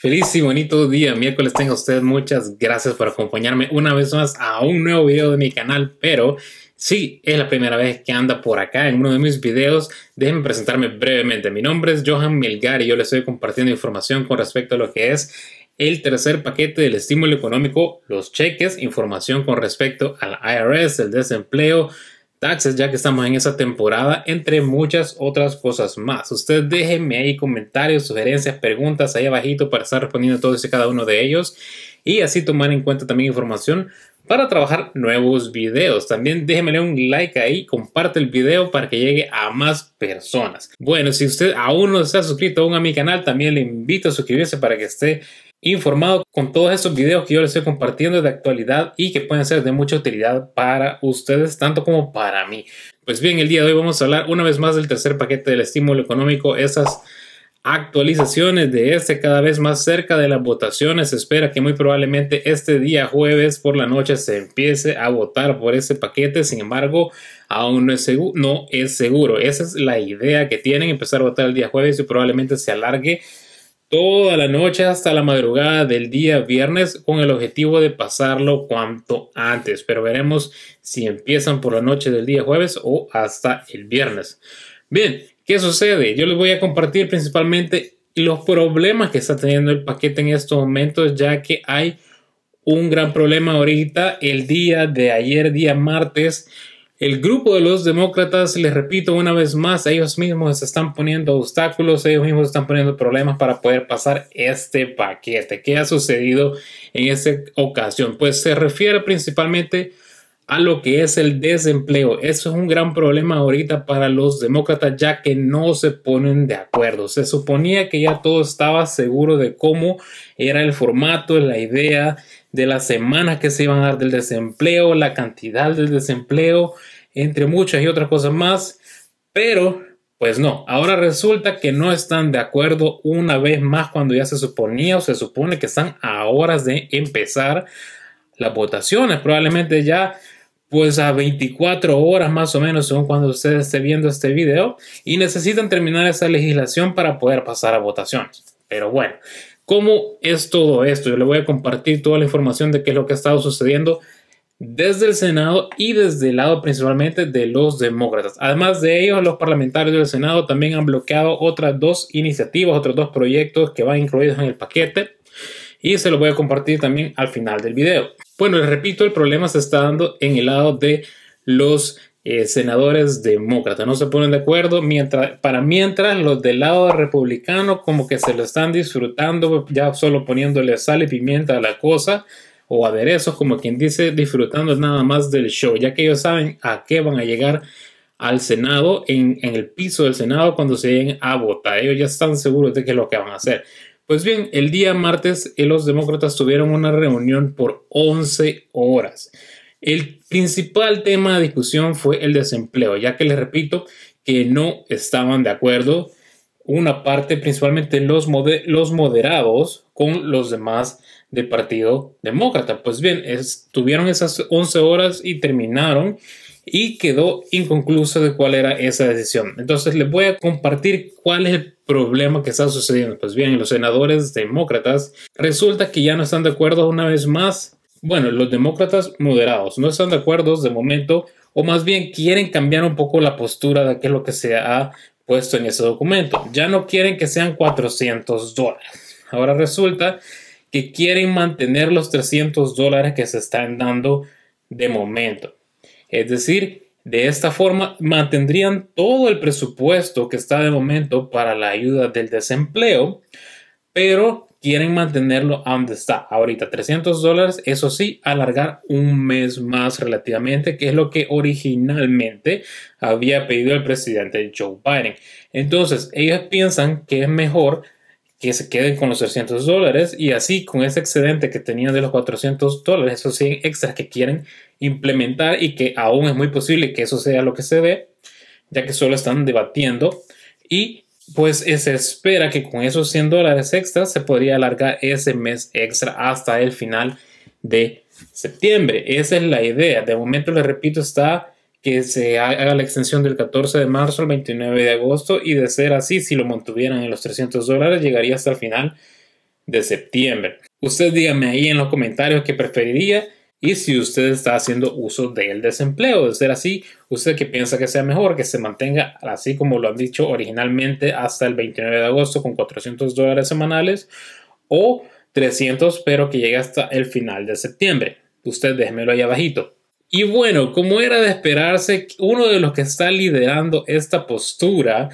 Feliz y bonito día miércoles a ustedes. Muchas gracias por acompañarme una vez más a un nuevo video de mi canal. Pero si es la primera vez que anda por acá en uno de mis videos, déjenme presentarme brevemente. Mi nombre es Johan Melgar y yo les estoy compartiendo información con respecto a lo que es el tercer paquete del estímulo económico, los cheques, información con respecto al IRS, el desempleo, taxes, ya que estamos en esa temporada, entre muchas otras cosas más. Ustedes déjenme ahí comentarios, sugerencias, preguntas ahí abajito para estar respondiendo todos y cada uno de ellos y así tomar en cuenta también información para trabajar nuevos videos. También déjenme un like ahí, comparte el video para que llegue a más personas. Bueno, si usted aún no está suscrito aún a mi canal, también le invito a suscribirse para que esté informado con todos estos videos que yo les estoy compartiendo de actualidad y que pueden ser de mucha utilidad para ustedes, tanto como para mí. Pues bien, el día de hoy vamos a hablar una vez más del tercer paquete del estímulo económico, esas actualizaciones de este cada vez más cerca de las votaciones. Se espera que muy probablemente este día jueves por la noche se empiece a votar por ese paquete. Sin embargo, aún no es, no es seguro. Esa es la idea que tienen, empezar a votar el día jueves y probablemente se alargue toda la noche hasta la madrugada del día viernes con el objetivo de pasarlo cuanto antes, pero veremos si empiezan por la noche del día jueves o hasta el viernes. Bien, ¿qué sucede? Yo les voy a compartir principalmente los problemas que está teniendo el paquete en estos momentos, ya que hay un gran problema ahorita el día de ayer, día martes el grupo de los demócratas, les repito una vez más, ellos mismos se están poniendo obstáculos, ellos mismos están poniendo problemas para poder pasar este paquete. ¿Qué ha sucedido en esta ocasión? Pues se refiere principalmente a a lo que es el desempleo. Eso es un gran problema ahorita para los demócratas ya que no se ponen de acuerdo. Se suponía que ya todo estaba seguro de cómo era el formato, la idea de las semanas que se iban a dar del desempleo, la cantidad del desempleo, entre muchas y otras cosas más. Pero, pues no, ahora resulta que no están de acuerdo una vez más cuando ya se suponía o se supone que están a horas de empezar las votaciones. Probablemente ya pues a 24 horas más o menos, según cuando usted esté viendo este video, y necesitan terminar esa legislación para poder pasar a votaciones. Pero bueno, ¿cómo es todo esto? Yo le voy a compartir toda la información de qué es lo que ha estado sucediendo desde el Senado y desde el lado principalmente de los demócratas. Además de ellos, los parlamentarios del Senado también han bloqueado otras dos iniciativas, otros dos proyectos que van incluidos en el paquete y se lo voy a compartir también al final del video. Bueno, les repito, el problema se está dando en el lado de los eh, senadores demócratas. No se ponen de acuerdo. Mientras, para mientras, los del lado republicano como que se lo están disfrutando, ya solo poniéndole sal y pimienta a la cosa o aderezos, como quien dice, disfrutando nada más del show, ya que ellos saben a qué van a llegar al Senado, en, en el piso del Senado, cuando se lleguen a votar. Ellos ya están seguros de qué es lo que van a hacer. Pues bien, el día martes eh, los demócratas tuvieron una reunión por 11 horas. El principal tema de discusión fue el desempleo, ya que les repito que no estaban de acuerdo una parte, principalmente los, moderados, con los demás del Partido Demócrata. Pues bien, estuvieron esas 11 horas y terminaron y quedó inconcluso de cuál era esa decisión. Entonces les voy a compartir cuál es el problema que está sucediendo. Pues bien, los senadores demócratas resulta que ya no están de acuerdo una vez más. Bueno, los demócratas moderados no están de acuerdo de momento o más bien quieren cambiar un poco la postura de qué lo que se ha puesto en ese documento. Ya no quieren que sean 400 dólares. Ahora resulta que quieren mantener los 300 dólares que se están dando de momento. Es decir, de esta forma mantendrían todo el presupuesto que está de momento para la ayuda del desempleo, pero quieren mantenerlo donde está ahorita 300 dólares, eso sí, alargar un mes más relativamente, que es lo que originalmente había pedido el presidente Joe Biden. Entonces, ellos piensan que es mejor que se queden con los 300 dólares y así con ese excedente que tenían de los 400 dólares, esos 100 extras que quieren implementar y que aún es muy posible que eso sea lo que se ve ya que solo están debatiendo y pues se espera que con esos 100 dólares extras se podría alargar ese mes extra hasta el final de septiembre. Esa es la idea. De momento, le repito, está que se haga la extensión del 14 de marzo al 29 de agosto y de ser así, si lo mantuvieran en los 300 dólares, llegaría hasta el final de septiembre. Usted dígame ahí en los comentarios qué preferiría, y si usted está haciendo uso del desempleo. De ser así, usted que piensa que sea mejor que se mantenga así como lo han dicho originalmente hasta el 29 de agosto con 400 dólares semanales o 300 pero que llegue hasta el final de septiembre. Usted déjemelo ahí abajito. Y bueno, como era de esperarse, uno de los que está liderando esta postura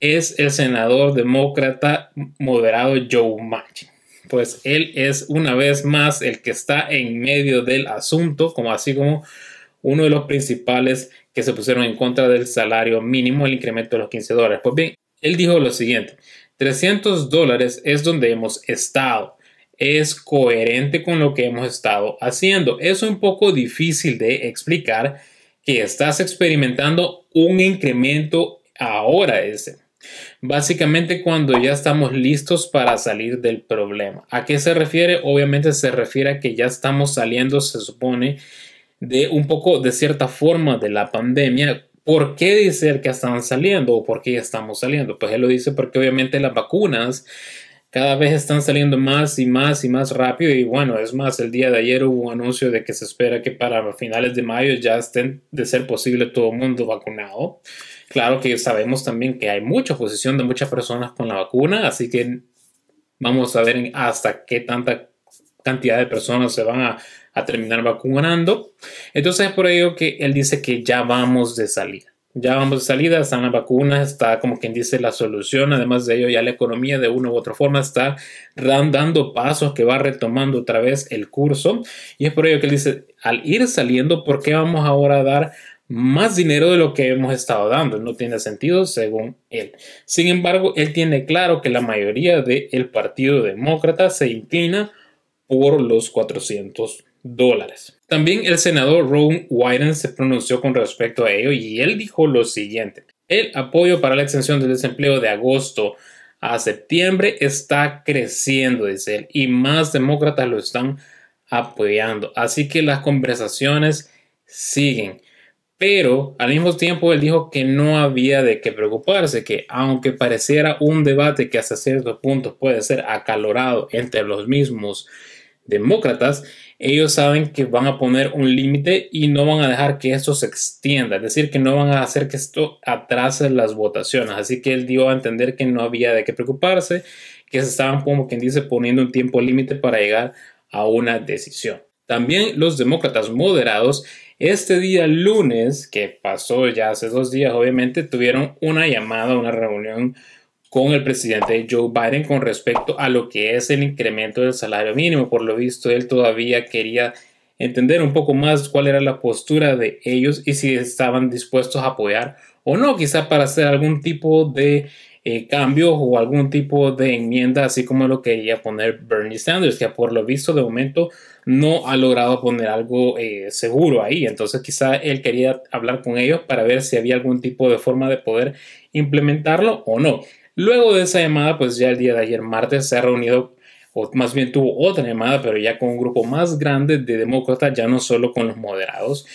es el senador demócrata moderado Joe Manchin pues él es una vez más el que está en medio del asunto, como así como uno de los principales que se pusieron en contra del salario mínimo, el incremento de los 15 dólares. Pues bien, él dijo lo siguiente, 300 dólares es donde hemos estado. Es coherente con lo que hemos estado haciendo. Es un poco difícil de explicar que estás experimentando un incremento ahora ese. Básicamente cuando ya estamos listos para salir del problema. ¿A qué se refiere? Obviamente se refiere a que ya estamos saliendo, se supone, de un poco, de cierta forma, de la pandemia. ¿Por qué dice que están saliendo o por qué ya estamos saliendo? Pues él lo dice porque obviamente las vacunas cada vez están saliendo más y más y más rápido y bueno, es más, el día de ayer hubo un anuncio de que se espera que para finales de mayo ya estén de ser posible todo el mundo vacunado. Claro que sabemos también que hay mucha oposición de muchas personas con la vacuna, así que vamos a ver hasta qué tanta cantidad de personas se van a, terminar vacunando. Entonces es por ello que él dice que ya vamos de salida. Ya vamos de salida, están las vacunas, está como quien dice la solución, además de ello ya la economía de una u otra forma está dando pasos que va retomando otra vez el curso y es por ello que él dice, al ir saliendo, ¿por qué vamos ahora a dar más dinero de lo que hemos estado dando. No tiene sentido según él. Sin embargo, él tiene claro que la mayoría del Partido Demócrata se inclina por los 400 dólares. También el senador Ron Wyden se pronunció con respecto a ello y él dijo lo siguiente. El apoyo para la extensión del desempleo de agosto a septiembre está creciendo, dice él, y más demócratas lo están apoyando. Así que las conversaciones siguen. Pero al mismo tiempo él dijo que no había de qué preocuparse, que aunque pareciera un debate que hasta cierto punto puede ser acalorado entre los mismos demócratas, ellos saben que van a poner un límite y no van a dejar que esto se extienda, es decir, que no van a hacer que esto atrase las votaciones. Así que él dio a entender que no había de qué preocuparse, que se estaban, como quien dice, poniendo un tiempo límite para llegar a una decisión. También los demócratas moderados este día lunes, que pasó ya hace dos días, obviamente tuvieron una llamada, una reunión con el presidente Joe Biden con respecto a lo que es el incremento del salario mínimo. Por lo visto, él todavía quería entender un poco más cuál era la postura de ellos y si estaban dispuestos a apoyar o no, quizá para hacer algún tipo de eh, cambio o algún tipo de enmienda, así como lo quería poner Bernie Sanders, que por lo visto de momento no ha logrado poner algo eh, seguro ahí. Entonces quizá él quería hablar con ellos para ver si había algún tipo de forma de poder implementarlo o no. Luego de esa llamada, pues ya el día de ayer martes se ha reunido o más bien tuvo otra llamada, pero ya con un grupo más grande de demócratas, ya no solo con los moderados.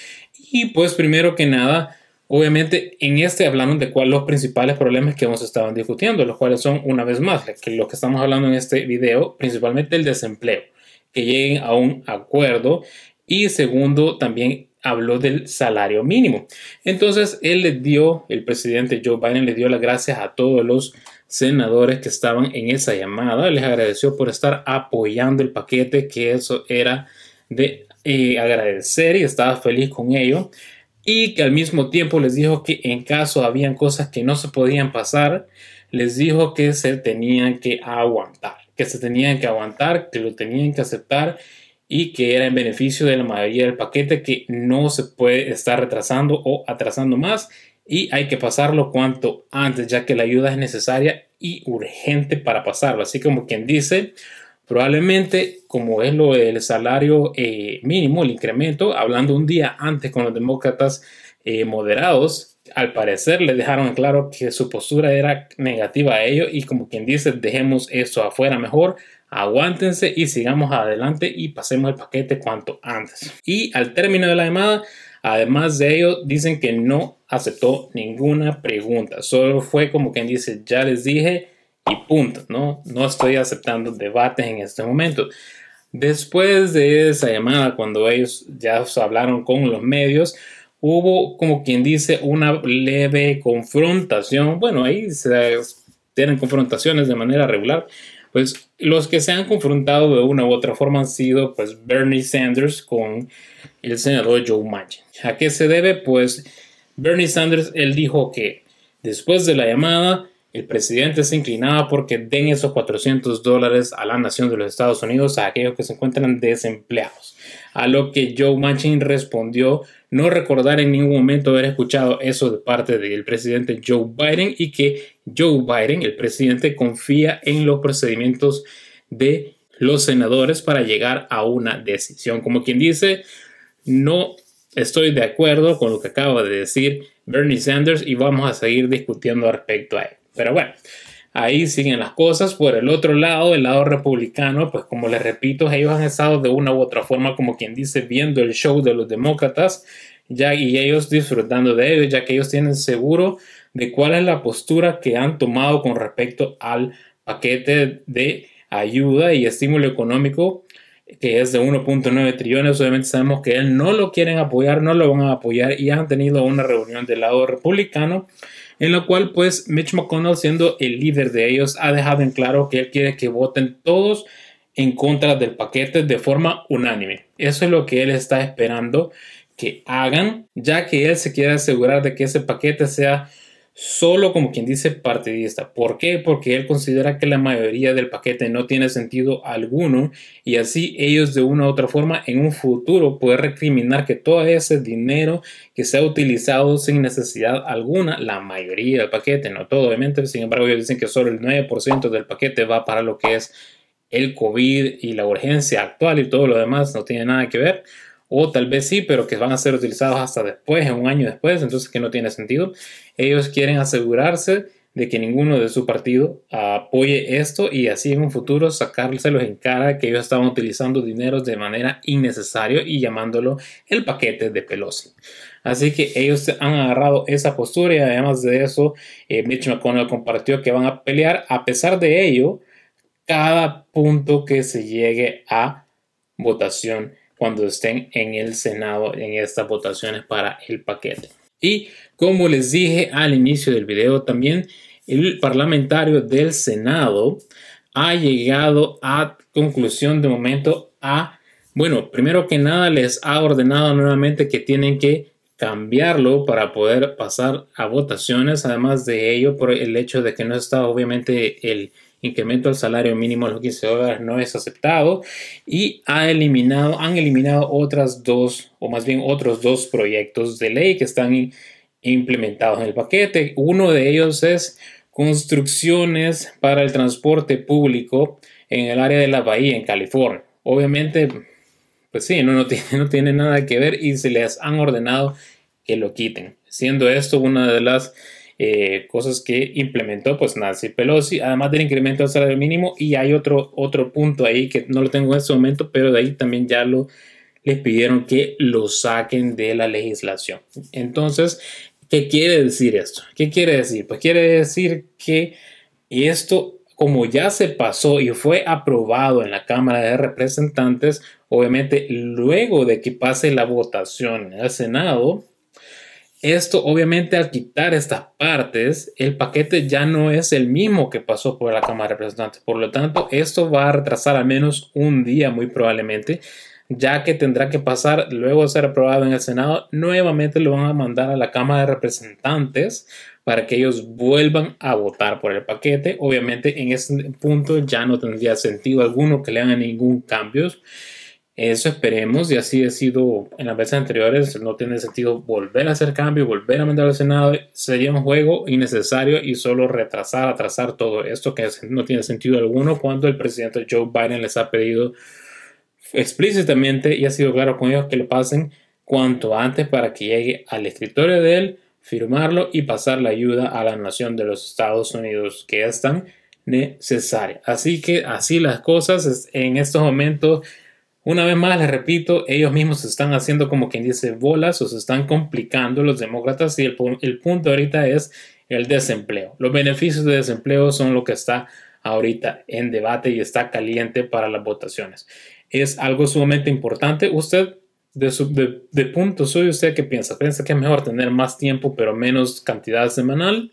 Y pues primero que nada, obviamente en este hablaron de cuáles los principales problemas que hemos estado discutiendo, los cuales son una vez más lo que estamos hablando en este video, principalmente el desempleo que lleguen a un acuerdo. Y segundo, también habló del salario mínimo. Entonces, él les dio, el presidente Joe Biden le dio las gracias a todos los senadores que estaban en esa llamada. Les agradeció por estar apoyando el paquete, que eso era de eh, agradecer y estaba feliz con ello. Y que al mismo tiempo les dijo que en caso habían cosas que no se podían pasar, les dijo que se tenían que aguantar que se tenían que aguantar, que lo tenían que aceptar y que era en beneficio de la mayoría del paquete que no se puede estar retrasando o atrasando más y hay que pasarlo cuanto antes ya que la ayuda es necesaria y urgente para pasarlo. Así como quien dice, probablemente como es lo del salario eh, mínimo, el incremento, hablando un día antes con los demócratas eh, moderados, al parecer le dejaron claro que su postura era negativa a ello y como quien dice, dejemos eso afuera mejor, aguántense y sigamos adelante y pasemos el paquete cuanto antes. Y al término de la llamada, además de ello, dicen que no aceptó ninguna pregunta, solo fue como quien dice, ya les dije y punto, ¿no? No estoy aceptando debates en este momento. Después de esa llamada, cuando ellos ya hablaron con los medios, hubo, como quien dice, una leve confrontación. Bueno, ahí se tienen confrontaciones de manera regular. Pues los que se han confrontado de una u otra forma han sido pues, Bernie Sanders con el senador Joe Manchin. ¿A qué se debe? Pues Bernie Sanders, él dijo que después de la llamada, el presidente se inclinaba porque den esos 400 dólares a la nación de los Estados Unidos a aquellos que se encuentran desempleados a lo que Joe Manchin respondió no recordar en ningún momento haber escuchado eso de parte del presidente Joe Biden y que Joe Biden, el presidente, confía en los procedimientos de los senadores para llegar a una decisión. Como quien dice, no estoy de acuerdo con lo que acaba de decir Bernie Sanders y vamos a seguir discutiendo respecto a él. Pero bueno, ahí siguen las cosas. Por el otro lado, el lado republicano, pues como les repito, ellos han estado de una u otra forma, como quien dice, viendo el show de los demócratas ya, y ellos disfrutando de ellos, ya que ellos tienen seguro de cuál es la postura que han tomado con respecto al paquete de ayuda y estímulo económico que es de 1.9 trillones, obviamente sabemos que él no lo quieren apoyar, no lo van a apoyar y han tenido una reunión del lado republicano en la cual pues Mitch McConnell siendo el líder de ellos ha dejado en claro que él quiere que voten todos en contra del paquete de forma unánime. Eso es lo que él está esperando que hagan, ya que él se quiere asegurar de que ese paquete sea solo como quien dice partidista. ¿Por qué? Porque él considera que la mayoría del paquete no tiene sentido alguno y así ellos de una u otra forma en un futuro pueden recriminar que todo ese dinero que se ha utilizado sin necesidad alguna, la mayoría del paquete, no todo obviamente, sin embargo ellos dicen que solo el 9% del paquete va para lo que es el COVID y la urgencia actual y todo lo demás no tiene nada que ver o tal vez sí, pero que van a ser utilizados hasta después, en un año después, entonces que no tiene sentido. Ellos quieren asegurarse de que ninguno de su partido apoye esto y así en un futuro sacárselos en cara que ellos estaban utilizando dineros de manera innecesaria y llamándolo el paquete de Pelosi. Así que ellos han agarrado esa postura y además de eso, eh, Mitch McConnell compartió que van a pelear a pesar de ello cada punto que se llegue a votación cuando estén en el Senado en estas votaciones para el paquete. Y como les dije al inicio del video, también el parlamentario del Senado ha llegado a conclusión de momento a, bueno, primero que nada les ha ordenado nuevamente que tienen que cambiarlo para poder pasar a votaciones, además de ello por el hecho de que no está obviamente el incremento al salario mínimo de los 15 dólares no es aceptado y ha eliminado, han eliminado otras dos, o más bien otros dos proyectos de ley que están implementados en el paquete. Uno de ellos es construcciones para el transporte público en el área de la bahía en California. Obviamente, pues sí, no, no, tiene, no tiene nada que ver y se les han ordenado que lo quiten, siendo esto una de las eh, cosas que implementó pues Nancy Pelosi, además del incremento del salario mínimo y hay otro, otro punto ahí que no lo tengo en este momento, pero de ahí también ya lo les pidieron que lo saquen de la legislación. Entonces, ¿qué quiere decir esto? ¿Qué quiere decir? Pues quiere decir que esto como ya se pasó y fue aprobado en la Cámara de Representantes, obviamente luego de que pase la votación en el Senado, esto obviamente al quitar estas partes, el paquete ya no es el mismo que pasó por la Cámara de Representantes. Por lo tanto, esto va a retrasar al menos un día muy probablemente, ya que tendrá que pasar luego de ser aprobado en el Senado, nuevamente lo van a mandar a la Cámara de Representantes para que ellos vuelvan a votar por el paquete. Obviamente en este punto ya no tendría sentido alguno que le hagan ningún cambio. Eso esperemos, y así ha sido en las veces anteriores. No tiene sentido volver a hacer cambio volver a mandar al Senado. Sería un juego innecesario y solo retrasar, atrasar todo esto que no tiene sentido alguno cuando el presidente Joe Biden les ha pedido explícitamente y ha sido claro con ellos que lo pasen cuanto antes para que llegue al escritorio de él, firmarlo y pasar la ayuda a la nación de los Estados Unidos que es tan necesaria. Así que así las cosas en estos momentos una vez más, les repito, ellos mismos se están haciendo como quien dice bolas o se están complicando los demócratas y el, el punto ahorita es el desempleo. Los beneficios de desempleo son lo que está ahorita en debate y está caliente para las votaciones. Es algo sumamente importante. Usted, de, punto suyo, ¿usted qué piensa? ¿Piensa que es mejor tener más tiempo pero menos cantidad semanal?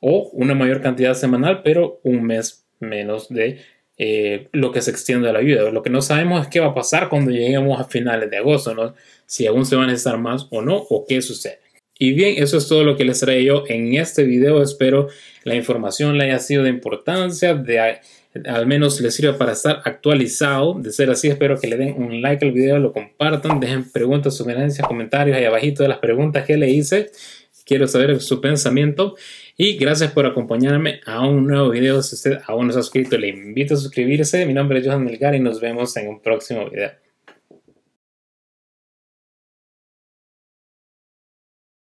¿O una mayor cantidad semanal pero un mes menos de eh, lo que se extiende la ayuda. Lo que no sabemos es qué va a pasar cuando lleguemos a finales de agosto, si aún se van a necesitar más o no, o qué sucede. Y bien, eso es todo lo que les traigo yo en este video. Espero la información le haya sido de importancia, de, al menos les sirva para estar actualizado. De ser así, espero que le den un like al video, lo compartan, dejen preguntas, sugerencias, comentarios ahí abajito de las preguntas que le hice quiero saber su pensamiento y gracias por acompañarme a un nuevo video. Si usted aún no se ha suscrito, le invito a suscribirse. Mi nombre es Johan Melgar y nos vemos en un próximo video.